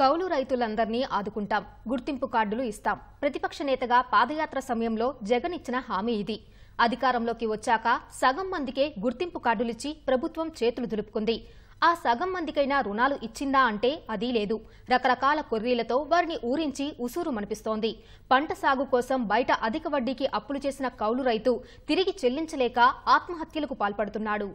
కౌలు రైతులందరినీ ఆదుకుంటాం గుర్తింపు కార్డులు ఇస్తాం ప్రతిపక్ష నేతగా పాదయాత్ర సమయంలో జగన్ ఇచ్చిన హామీ ఇది అధికారంలోకి వచ్చాక సగం మందికే గుర్తింపు కార్డులిచ్చి ప్రభుత్వం చేతులు దులుపుకుంది ఆ సగం మందికైనా రుణాలు ఇచ్చిందా అంటే అదీ లేదు రకరకాల కొర్రీలతో వారిని ఊరించి ఉసూరు మనిపిస్తోంది పంట సాగు కోసం బయట అధిక వడ్డీకి అప్పులు చేసిన కౌలు రైతు తిరిగి చెల్లించలేక ఆత్మహత్యలకు పాల్పడుతున్నాడు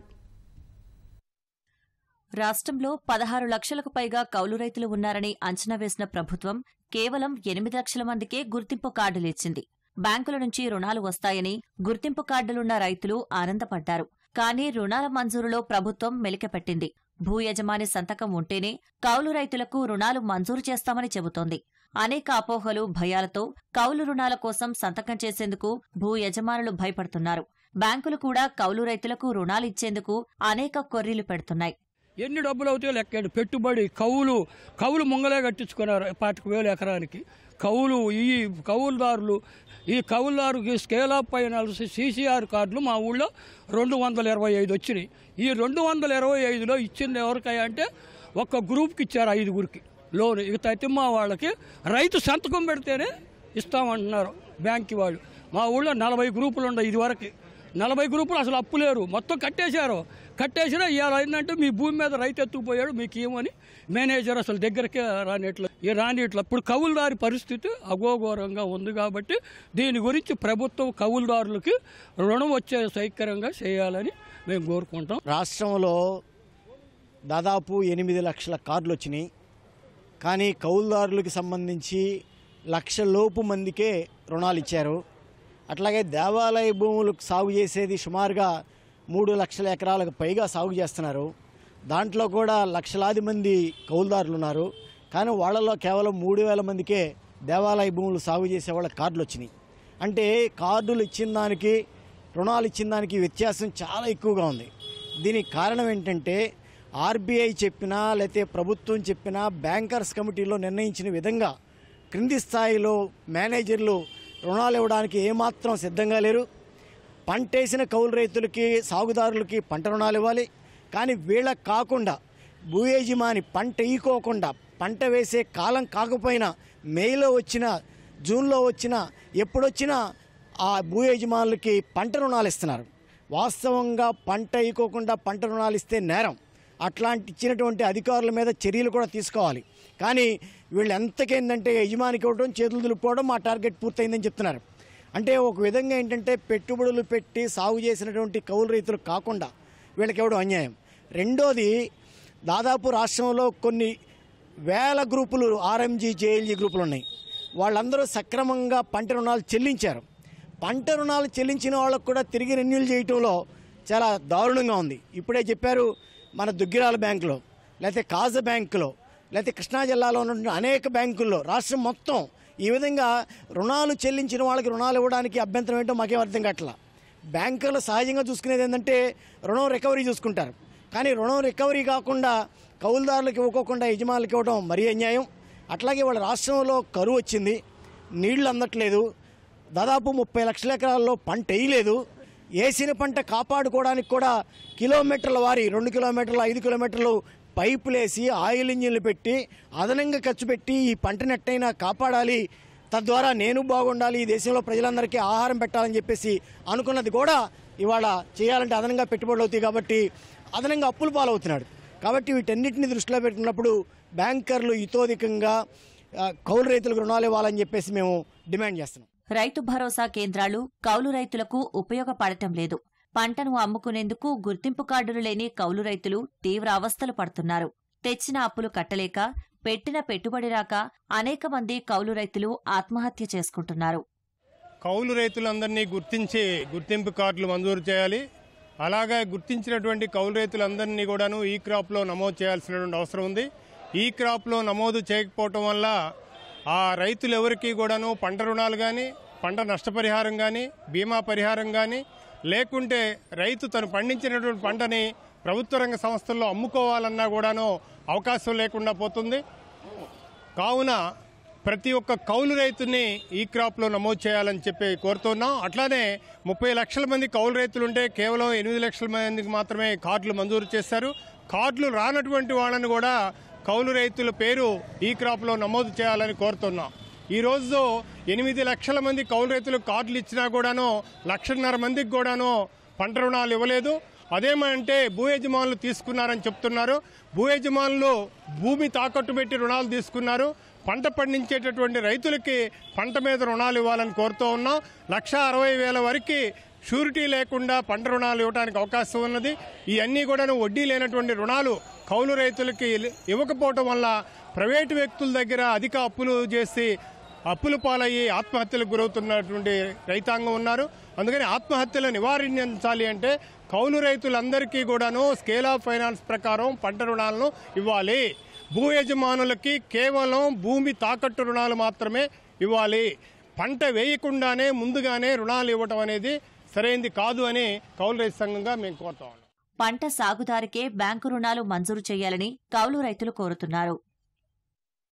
రాష్ట్రంలో పదహారు లక్షలకు పైగా కౌలు రైతులు ఉన్నారని అంచనా వేసిన ప్రభుత్వం కేవలం ఎనిమిది లక్షల మందికే గుర్తింపు కార్డులిచ్చింది బ్యాంకుల నుంచి రుణాలు వస్తాయని గుర్తింపు కార్డులున్న రైతులు ఆనందపడ్డారు కానీ రుణాల మంజూరులో ప్రభుత్వం మెలికపెట్టింది భూ యజమాని సంతకం ఉంటేనే కౌలు రైతులకు రుణాలు మంజూరు చేస్తామని చెబుతోంది అనేక అపోహలు భయాలతో కౌలు రుణాల కోసం సంతకం చేసేందుకు భూ యజమానులు భయపడుతున్నారు బ్యాంకులు కూడా కౌలు రైతులకు రుణాలిచ్చేందుకు అనేక కొర్రీలు పెడుతున్నాయి ఎన్ని డబ్బులు అవుతాయో లెక్కండి పెట్టుబడి కవులు కవులు ముంగలే కట్టించుకున్నారు పాతిక వేలు ఎకరానికి కవులు ఈ కవులదారులు ఈ కవులదారుకి స్కేల్ అప్ అయిన సీసీఆర్ కార్డులు మా ఊళ్ళో రెండు వందల ఇరవై ఐదు వచ్చినాయి ఈ రెండు వందల ఇరవై ఐదులో ఇచ్చింది ఎవరికయ్యా అంటే ఒక్క గ్రూప్కి ఇచ్చారు ఐదుగురికి లోన్ ఇక తిమ్మ వాళ్ళకి రైతు సంతకం పెడితేనే ఇస్తామంటున్నారు బ్యాంక్కి వాళ్ళు మా ఊళ్ళో నలభై గ్రూపులు ఉన్నాయి ఇదివరకు నలభై గ్రూపులు అసలు అప్పు లేరు మొత్తం కట్టేశారు కట్టేసినా ఇవాళ అయిందంటే మీ భూమి మీద రైతు ఎత్తుకుపోయాడు మీకు ఏమని మేనేజర్ అసలు దగ్గరకే రానిట్లు ఈ రానిట్లు అప్పుడు కవులదారి పరిస్థితి అఘోఘోరంగా ఉంది కాబట్టి దీని గురించి ప్రభుత్వం కవులదారులకి రుణం వచ్చే సౌకర్యంగా చేయాలని మేము కోరుకుంటాం రాష్ట్రంలో దాదాపు ఎనిమిది లక్షల కార్లు వచ్చినాయి కానీ కౌలుదారులకు సంబంధించి లక్షలోపు మందికే రుణాలు ఇచ్చారు అట్లాగే దేవాలయ భూములకు సాగు చేసేది సుమారుగా మూడు లక్షల ఎకరాలకు పైగా సాగు చేస్తున్నారు దాంట్లో కూడా లక్షలాది మంది కౌలుదారులు ఉన్నారు కానీ వాళ్ళలో కేవలం మూడు వేల మందికే దేవాలయ భూములు సాగు చేసే వాళ్ళ కార్డులు వచ్చినాయి అంటే కార్డులు ఇచ్చిన దానికి రుణాలు ఇచ్చిన దానికి వ్యత్యాసం చాలా ఎక్కువగా ఉంది దీనికి కారణం ఏంటంటే ఆర్బీఐ చెప్పినా లేకపోతే ప్రభుత్వం చెప్పినా బ్యాంకర్స్ కమిటీలో నిర్ణయించిన విధంగా క్రింది స్థాయిలో మేనేజర్లు రుణాలు ఇవ్వడానికి ఏమాత్రం సిద్ధంగా లేరు పంటేసిన కౌలు రైతులకి సాగుదారులకి పంట రుణాలు ఇవ్వాలి కానీ వీళ్ళకి కాకుండా భూ యజమాని పంట ఈకోకుండా పంట వేసే కాలం కాకపోయినా మేలో వచ్చిన జూన్లో వచ్చిన ఎప్పుడొచ్చినా ఆ భూ యజమానులకి పంట రుణాలు ఇస్తున్నారు వాస్తవంగా పంట ఈకోకుండా పంట రుణాలు ఇస్తే నేరం అట్లాంటి ఇచ్చినటువంటి అధికారుల మీద చర్యలు కూడా తీసుకోవాలి కానీ వీళ్ళు ఎంతకేందంటే యజమానికి ఇవ్వడం చేతులు దులుపుకోవడం మా టార్గెట్ పూర్తయిందని చెప్తున్నారు అంటే ఒక విధంగా ఏంటంటే పెట్టుబడులు పెట్టి సాగు చేసినటువంటి కౌలు రైతులు కాకుండా వీళ్ళకి అన్యాయం రెండోది దాదాపు రాష్ట్రంలో కొన్ని వేల గ్రూపులు ఆర్ఎంజీ జేఎల్జీ గ్రూపులు ఉన్నాయి వాళ్ళందరూ సక్రమంగా పంట రుణాలు చెల్లించారు పంట రుణాలు చెల్లించిన వాళ్ళకు కూడా తిరిగి రెన్యూల్ చేయటంలో చాలా దారుణంగా ఉంది ఇప్పుడే చెప్పారు మన దుగ్గిరాల బ్యాంకులో లేకపోతే కాజ బ్యాంకులో లేకపోతే కృష్ణా జిల్లాలో ఉన్నటువంటి అనేక బ్యాంకుల్లో రాష్ట్రం మొత్తం ఈ విధంగా రుణాలు చెల్లించిన వాళ్ళకి రుణాలు ఇవ్వడానికి అభ్యంతరం ఏంటో మాకే అర్థం కావట్లా బ్యాంకర్లు సహజంగా చూసుకునేది ఏంటంటే రుణం రికవరీ చూసుకుంటారు కానీ రుణం రికవరీ కాకుండా కౌలుదారులకు ఇవ్వకోకుండా యజమానులకు ఇవ్వడం మరీ అన్యాయం అట్లాగే వాళ్ళ రాష్ట్రంలో కరువు వచ్చింది నీళ్లు అందట్లేదు దాదాపు ముప్పై లక్షల ఎకరాల్లో పంట వేయలేదు వేసిన పంట కాపాడుకోవడానికి కూడా కిలోమీటర్ల వారి రెండు కిలోమీటర్లు ఐదు కిలోమీటర్లు పైపులేసి ఆయిల్ ఇంజిన్లు పెట్టి అదనంగా ఖర్చు పెట్టి ఈ పంటనెట్టయినా కాపాడాలి తద్వారా నేను బాగుండాలి ఈ దేశంలో ప్రజలందరికీ ఆహారం పెట్టాలని చెప్పేసి అనుకున్నది కూడా ఇవాళ చేయాలంటే అదనంగా పెట్టుబడులు అవుతాయి కాబట్టి అదనంగా అప్పులు పాలవుతున్నాడు కాబట్టి వీటన్నిటిని దృష్టిలో పెట్టుకున్నప్పుడు బ్యాంకర్లు ఇతోధికంగా కౌలు రైతులకు రుణాలు ఇవ్వాలని చెప్పేసి మేము డిమాండ్ చేస్తున్నాం రైతు భరోసా కేంద్రాలు కౌలు రైతులకు ఉపయోగపడటం లేదు పంటను అమ్ముకునేందుకు గుర్తింపు కార్డులు లేని కౌలు రైతులు తీవ్ర అవస్థలు పడుతున్నారు తెచ్చిన అప్పులు కట్టలేక పెట్టిన పెట్టుబడి రాక అనేక మంది కౌలు రైతులు ఆత్మహత్య చేసుకుంటున్నారు కౌలు రైతులందరినీ గుర్తించి గుర్తింపు కార్డులు మంజూరు చేయాలి అలాగే గుర్తించినటువంటి కౌలు రైతులందరినీ కూడాను ఈ క్రాప్లో నమోదు చేయాల్సినటువంటి అవసరం ఉంది ఈ క్రాప్లో నమోదు చేయకపోవటం వల్ల ఆ రైతులు కూడాను పంట రుణాలు కానీ పంట నష్టపరిహారం కానీ బీమా పరిహారం కానీ లేకుంటే రైతు తను పండించినటువంటి పంటని ప్రభుత్వ రంగ సంస్థల్లో అమ్ముకోవాలన్నా కూడాను అవకాశం లేకుండా పోతుంది కావున ప్రతి ఒక్క కౌలు రైతుని ఈ క్రాప్లో నమోదు చేయాలని చెప్పి కోరుతున్నాం అట్లానే ముప్పై లక్షల మంది కౌలు రైతులు ఉంటే కేవలం ఎనిమిది లక్షల మందికి మాత్రమే కార్డులు మంజూరు చేశారు కార్డులు రానటువంటి వాళ్ళని కూడా కౌలు రైతుల పేరు ఈ క్రాప్లో నమోదు చేయాలని కోరుతున్నాం ఈ రోజు ఎనిమిది లక్షల మంది కౌలు రైతులు కార్డులు ఇచ్చినా కూడాను లక్షన్నర మందికి కూడాను పంట రుణాలు ఇవ్వలేదు అదేమంటే భూ యజమానులు తీసుకున్నారని చెప్తున్నారు భూ యజమానులు భూమి తాకట్టు పెట్టి రుణాలు తీసుకున్నారు పంట పండించేటటువంటి రైతులకి పంట మీద రుణాలు ఇవ్వాలని కోరుతూ ఉన్నాం లక్ష అరవై వేల వరకు షూరిటీ లేకుండా పంట రుణాలు ఇవ్వడానికి అవకాశం ఉన్నది ఇవన్నీ కూడా వడ్డీ లేనటువంటి రుణాలు కౌలు రైతులకి ఇవ్వకపోవటం వల్ల ప్రైవేటు వ్యక్తుల దగ్గర అధిక అప్పులు చేసి అప్పుల పాలయ్యి ఆత్మహత్యలకు గురవుతున్నటువంటి రైతాంగం ఉన్నారు అందుకని ఆత్మహత్యలు నివారించాలి అంటే కౌలు రైతులందరికీ కూడాను స్కేల్ ఆఫ్ ఫైనాన్స్ ప్రకారం పంట రుణాలను ఇవ్వాలి భూ యజమానులకి కేవలం భూమి తాకట్టు రుణాలు మాత్రమే ఇవ్వాలి పంట వేయకుండానే ముందుగానే రుణాలు ఇవ్వటం అనేది సరైంది కాదు అని కౌలు రైతు సంఘంగా మేము కోరుతాం పంట సాగుదారికే బ్యాంకు రుణాలు మంజూరు చేయాలని కౌలు రైతులు కోరుతున్నారు